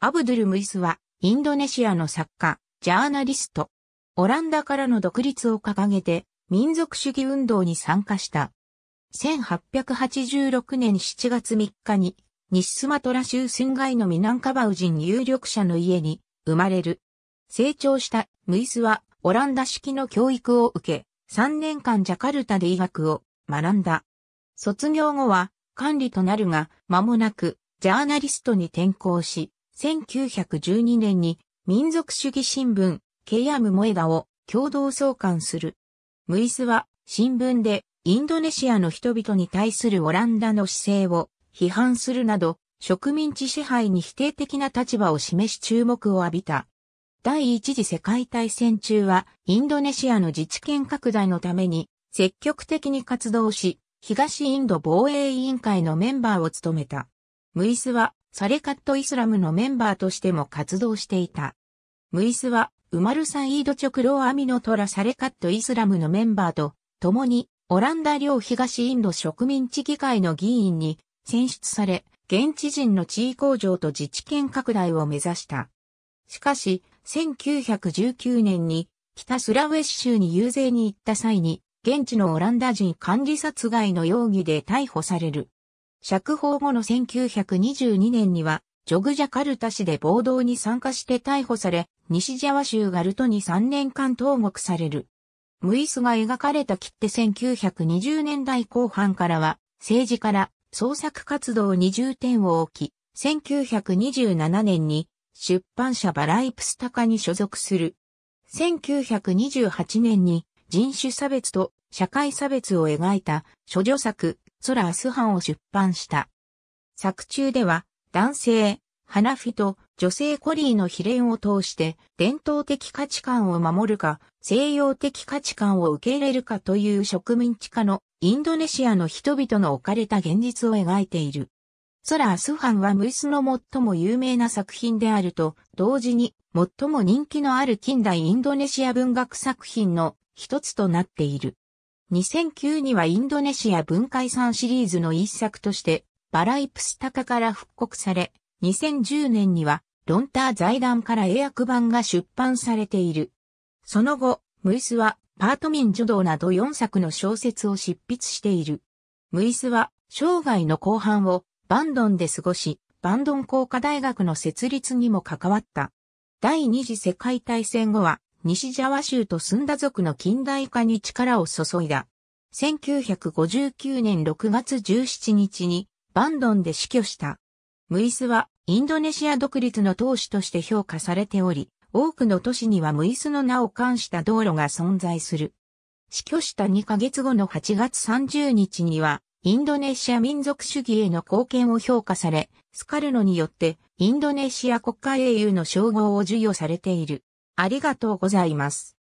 アブドゥル・ムイスは、インドネシアの作家、ジャーナリスト。オランダからの独立を掲げて、民族主義運動に参加した。1886年7月3日に、西スマトラ州スンのミナンカバウ人有力者の家に生まれる。成長したムイスはオランダ式の教育を受け、3年間ジャカルタで医学を学んだ。卒業後は管理となるが、間もなくジャーナリストに転校し、1912年に民族主義新聞、ケイアム・モエダを共同創刊する。ムイスは新聞でインドネシアの人々に対するオランダの姿勢を批判するなど植民地支配に否定的な立場を示し注目を浴びた。第一次世界大戦中はインドネシアの自治権拡大のために積極的に活動し、東インド防衛委員会のメンバーを務めた。ムイスはサレカットイスラムのメンバーとしても活動していた。ムイスは、ウマルサイード直ロアミノトラサレカットイスラムのメンバーと、共に、オランダ領東インド植民地議会の議員に選出され、現地人の地位向上と自治権拡大を目指した。しかし、1919年に北スラウェシ州に遊説に行った際に、現地のオランダ人管理殺害の容疑で逮捕される。釈放後の1922年には、ジョグジャカルタ市で暴動に参加して逮捕され、西ジャワ州ガルトに3年間投獄される。ムイスが描かれた切手1920年代後半からは、政治から創作活動に重点を置き、1927年に出版社バライプスタカに所属する。1928年に人種差別と社会差別を描いた諸女作ソラ・アスハンを出版した。作中では、男性、花フィと女性コリーの比練を通して伝統的価値観を守るか西洋的価値観を受け入れるかという植民地化のインドネシアの人々の置かれた現実を描いている。ソラ・アスハンはムイスの最も有名な作品であると同時に最も人気のある近代インドネシア文学作品の一つとなっている。2009にはインドネシア文化遺産シリーズの一作として、バライプスタカから復刻され、2010年には、ロンター財団から英訳版が出版されている。その後、ムイスは、パートミン女道など4作の小説を執筆している。ムイスは、生涯の後半を、バンドンで過ごし、バンドン工科大学の設立にも関わった。第二次世界大戦後は、西ジャワ州とスンダ族の近代化に力を注いだ。1959年6月17日にバンドンで死去した。ムイスはインドネシア独立の党首として評価されており、多くの都市にはムイスの名を冠した道路が存在する。死去した2ヶ月後の8月30日には、インドネシア民族主義への貢献を評価され、スカルノによってインドネシア国家英雄の称号を授与されている。ありがとうございます。